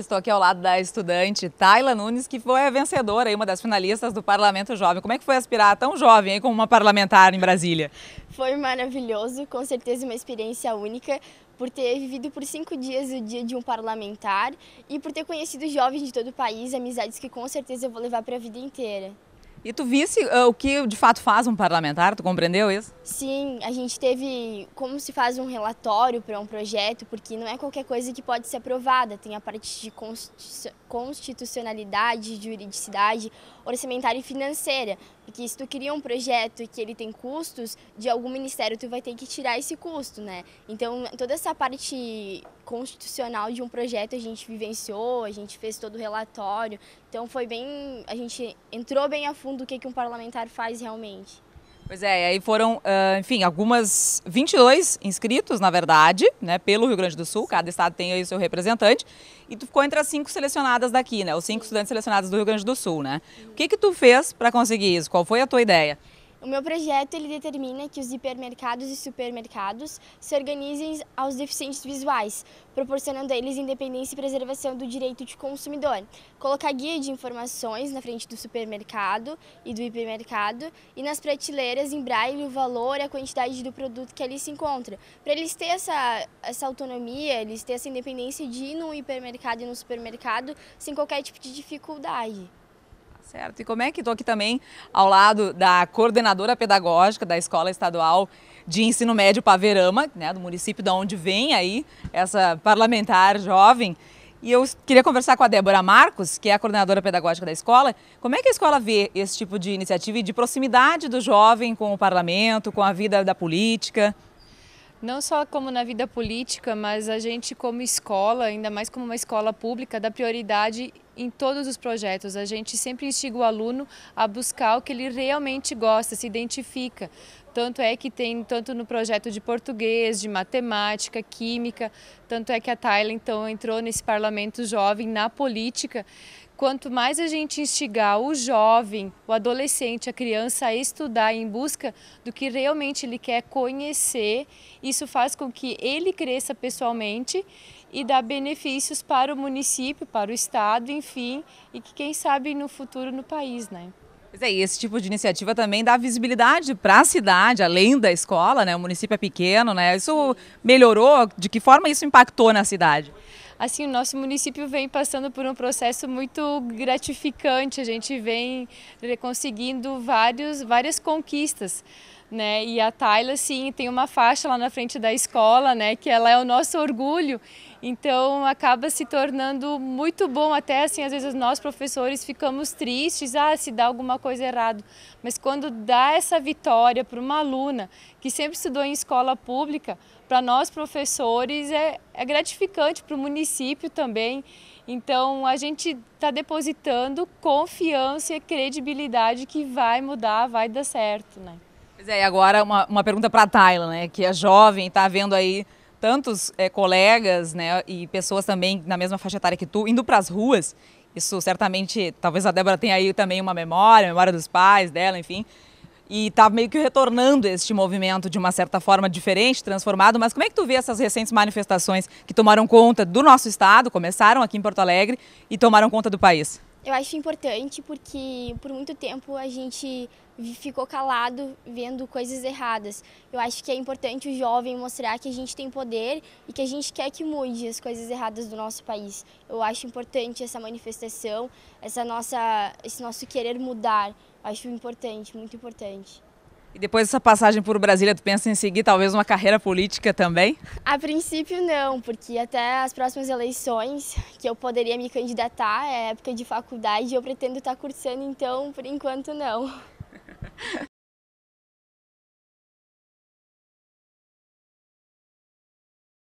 Estou aqui ao lado da estudante Tayla Nunes, que foi a vencedora, aí, uma das finalistas do Parlamento Jovem. Como é que foi aspirar tão jovem aí, como uma parlamentar em Brasília? Foi maravilhoso, com certeza uma experiência única, por ter vivido por cinco dias o dia de um parlamentar e por ter conhecido jovens de todo o país, amizades que com certeza eu vou levar para a vida inteira. E tu visse uh, o que de fato faz um parlamentar? Tu compreendeu isso? Sim, a gente teve como se faz um relatório para um projeto, porque não é qualquer coisa que pode ser aprovada. Tem a parte de constitucionalidade, juridicidade, orçamentária e financeira. Porque se tu cria um projeto e que ele tem custos, de algum ministério tu vai ter que tirar esse custo, né? Então, toda essa parte constitucional de um projeto a gente vivenciou, a gente fez todo o relatório. Então, foi bem, a gente entrou bem a fundo o que que um parlamentar faz realmente. Pois é, aí foram, ah, enfim, algumas 22 inscritos, na verdade, né, pelo Rio Grande do Sul, cada estado tem aí seu representante, e tu ficou entre as cinco selecionadas daqui, né, os cinco estudantes selecionados do Rio Grande do Sul, né? O que que tu fez para conseguir isso? Qual foi a tua ideia? O meu projeto ele determina que os hipermercados e supermercados se organizem aos deficientes visuais, proporcionando a eles independência e preservação do direito de consumidor. Colocar guia de informações na frente do supermercado e do hipermercado e nas prateleiras em braille o valor e a quantidade do produto que ali se encontra. Para eles terem essa, essa autonomia, eles terem essa independência de ir no hipermercado e no supermercado sem qualquer tipo de dificuldade. Certo. E como é que estou aqui também ao lado da coordenadora pedagógica da Escola Estadual de Ensino Médio Paverama, né, do município de onde vem aí essa parlamentar jovem. E eu queria conversar com a Débora Marcos, que é a coordenadora pedagógica da escola. Como é que a escola vê esse tipo de iniciativa e de proximidade do jovem com o parlamento, com a vida da política? não só como na vida política, mas a gente como escola, ainda mais como uma escola pública, dá prioridade em todos os projetos. A gente sempre instiga o aluno a buscar o que ele realmente gosta, se identifica. Tanto é que tem, tanto no projeto de português, de matemática, química, tanto é que a Thailand então entrou nesse parlamento jovem na política, Quanto mais a gente instigar o jovem, o adolescente, a criança a estudar em busca do que realmente ele quer conhecer, isso faz com que ele cresça pessoalmente e dá benefícios para o município, para o estado, enfim, e que quem sabe no futuro no país, né? Pois é, esse tipo de iniciativa também dá visibilidade para a cidade, além da escola, né? O município é pequeno, né? Isso melhorou? De que forma isso impactou na cidade? assim, o nosso município vem passando por um processo muito gratificante, a gente vem eh, conseguindo vários, várias conquistas né? E a Tayla, sim, tem uma faixa lá na frente da escola, né? Que ela é o nosso orgulho. Então acaba se tornando muito bom, até assim, às vezes nós professores ficamos tristes, ah, se dá alguma coisa errado. Mas quando dá essa vitória para uma aluna que sempre estudou em escola pública, para nós professores é, é gratificante, para o município também. Então a gente está depositando confiança e credibilidade que vai mudar, vai dar certo, né? Pois é, e agora uma, uma pergunta para a Tayla, né, que é jovem, está vendo aí tantos é, colegas né, e pessoas também na mesma faixa etária que tu, indo para as ruas, isso certamente, talvez a Débora tenha aí também uma memória, memória dos pais dela, enfim, e está meio que retornando este movimento de uma certa forma diferente, transformado, mas como é que tu vê essas recentes manifestações que tomaram conta do nosso estado, começaram aqui em Porto Alegre e tomaram conta do país? Eu acho importante porque por muito tempo a gente ficou calado vendo coisas erradas. Eu acho que é importante o jovem mostrar que a gente tem poder e que a gente quer que mude as coisas erradas do nosso país. Eu acho importante essa manifestação, essa nossa, esse nosso querer mudar. Eu acho importante, muito importante. E depois dessa passagem por Brasília, tu pensa em seguir talvez uma carreira política também? A princípio não, porque até as próximas eleições que eu poderia me candidatar, é época de faculdade, eu pretendo estar tá cursando, então por enquanto não.